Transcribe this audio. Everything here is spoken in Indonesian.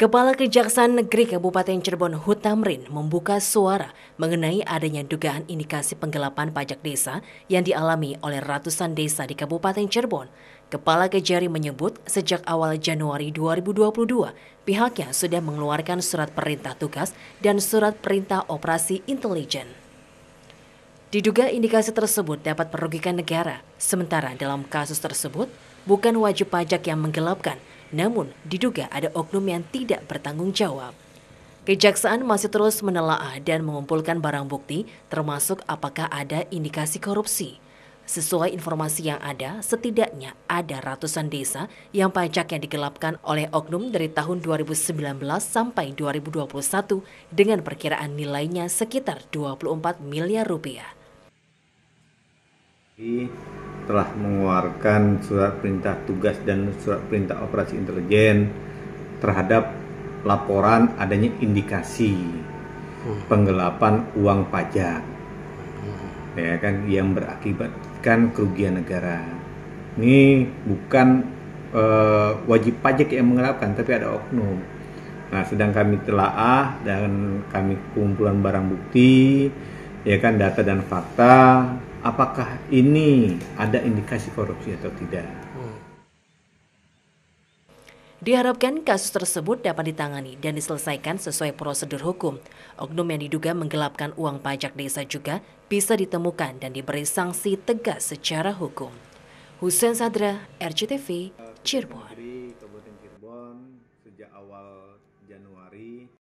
Kepala Kejaksaan Negeri Kabupaten Cirebon Hutamrin membuka suara mengenai adanya dugaan indikasi penggelapan pajak desa yang dialami oleh ratusan desa di Kabupaten Cirebon. Kepala Kejari menyebut sejak awal Januari 2022, pihaknya sudah mengeluarkan surat perintah tugas dan surat perintah operasi intelijen. Diduga indikasi tersebut dapat merugikan negara, sementara dalam kasus tersebut bukan wajib pajak yang menggelapkan, namun, diduga ada oknum yang tidak bertanggung jawab. Kejaksaan masih terus menelaah dan mengumpulkan barang bukti, termasuk apakah ada indikasi korupsi. Sesuai informasi yang ada, setidaknya ada ratusan desa yang pajak yang digelapkan oleh Oknum dari tahun 2019 sampai 2021 dengan perkiraan nilainya sekitar 24 miliar rupiah telah mengeluarkan surat perintah tugas dan surat perintah operasi intelijen terhadap laporan adanya indikasi hmm. penggelapan uang pajak hmm. ya kan yang berakibatkan kerugian negara ini bukan uh, wajib pajak yang menggelapkan tapi ada oknum nah sedang kami telaah dan kami kumpulan barang bukti ya kan data dan fakta apakah ini ada indikasi korupsi atau tidak. Hmm. Diharapkan kasus tersebut dapat ditangani dan diselesaikan sesuai prosedur hukum. Oknum yang diduga menggelapkan uang pajak desa juga bisa ditemukan dan diberi sanksi tegas secara hukum. Hussein Sadra, RCTV, Cirebon. Cirebon sejak awal Januari